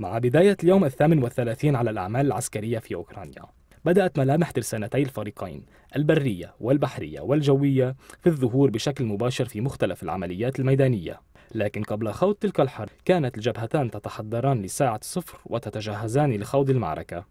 مع بداية اليوم الثامن والثلاثين على الأعمال العسكرية في أوكرانيا بدأت ملامح ترسانتي الفريقين البرية والبحرية والجوية في الظهور بشكل مباشر في مختلف العمليات الميدانية لكن قبل خوض تلك الحرب كانت الجبهتان تتحضران لساعة صفر وتتجهزان لخوض المعركة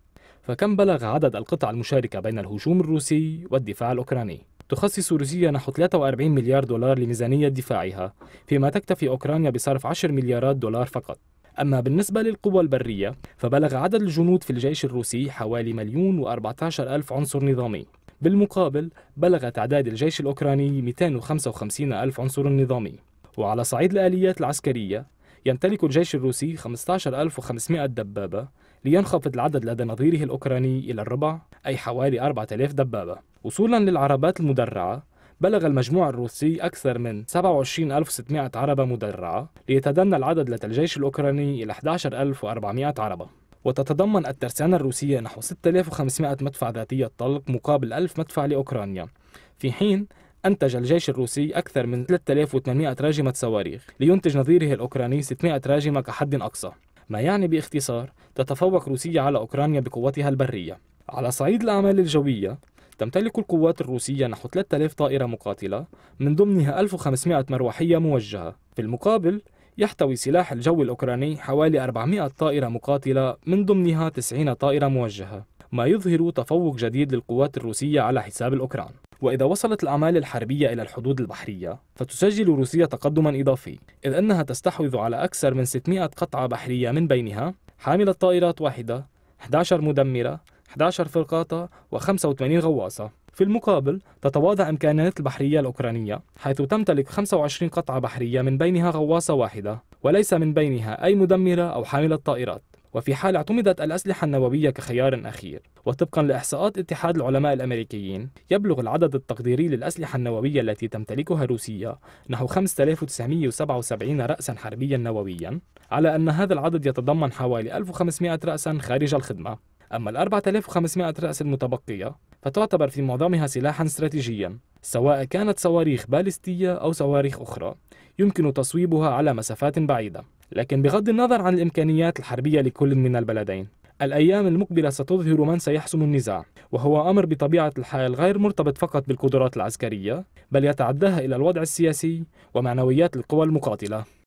فكم بلغ عدد القطع المشاركة بين الهجوم الروسي والدفاع الأوكراني؟ تخصص روسيا نحو 43 مليار دولار لميزانية دفاعها فيما تكتفي أوكرانيا بصرف 10 مليارات دولار فقط أما بالنسبة للقوى البرية فبلغ عدد الجنود في الجيش الروسي حوالي مليون و14 ألف عنصر نظامي بالمقابل بلغ تعداد الجيش الأوكراني 255 ألف عنصر نظامي وعلى صعيد الآليات العسكرية يمتلك الجيش الروسي 15500 دبابة لينخفض العدد لدى نظيره الأوكراني إلى الربع أي حوالي 4000 دبابة وصولا للعربات المدرعة بلغ المجموع الروسي أكثر من 27600 عربة مدرعة ليتدنى العدد لدى الجيش الأوكراني إلى 11400 عربة وتتضمن الترسانة الروسية نحو 6500 مدفع ذاتية طلق مقابل 1000 مدفع لأوكرانيا في حين أنتج الجيش الروسي أكثر من 3800 راجمة صواريخ لينتج نظيره الأوكراني 600 راجمة كحد أقصى ما يعني باختصار تتفوق روسيا على أوكرانيا بقوتها البرية على صعيد الأعمال الجوية تمتلك القوات الروسية نحو 3000 طائرة مقاتلة من ضمنها 1500 مروحية موجهة في المقابل يحتوي سلاح الجو الأوكراني حوالي 400 طائرة مقاتلة من ضمنها 90 طائرة موجهة ما يظهر تفوق جديد للقوات الروسية على حساب الأوكران وإذا وصلت الأعمال الحربية إلى الحدود البحرية فتسجل روسيا تقدما إضافي إذ أنها تستحوذ على أكثر من 600 قطعة بحرية من بينها حاملة طائرات واحدة 11 مدمرة 11 فرقاطة و85 غواصة في المقابل تتواضع إمكانيات البحرية الأوكرانية حيث تمتلك 25 قطعة بحرية من بينها غواصة واحدة وليس من بينها أي مدمرة أو حاملة طائرات وفي حال اعتمدت الأسلحة النووية كخيار أخير وطبقا لإحصاءات اتحاد العلماء الأمريكيين يبلغ العدد التقديري للأسلحة النووية التي تمتلكها روسيا نحو 5977 رأسا حربيا نوويا على أن هذا العدد يتضمن حوالي 1500 رأسا خارج الخدمة أما ال 4500 رأس المتبقية فتعتبر في معظمها سلاحا استراتيجيا سواء كانت صواريخ باليستية أو صواريخ أخرى يمكن تصويبها على مسافات بعيدة لكن بغض النظر عن الإمكانيات الحربية لكل من البلدين الأيام المقبلة ستظهر من سيحسم النزاع وهو أمر بطبيعة الحال غير مرتبط فقط بالقدرات العسكرية بل يتعداها إلى الوضع السياسي ومعنويات القوى المقاتلة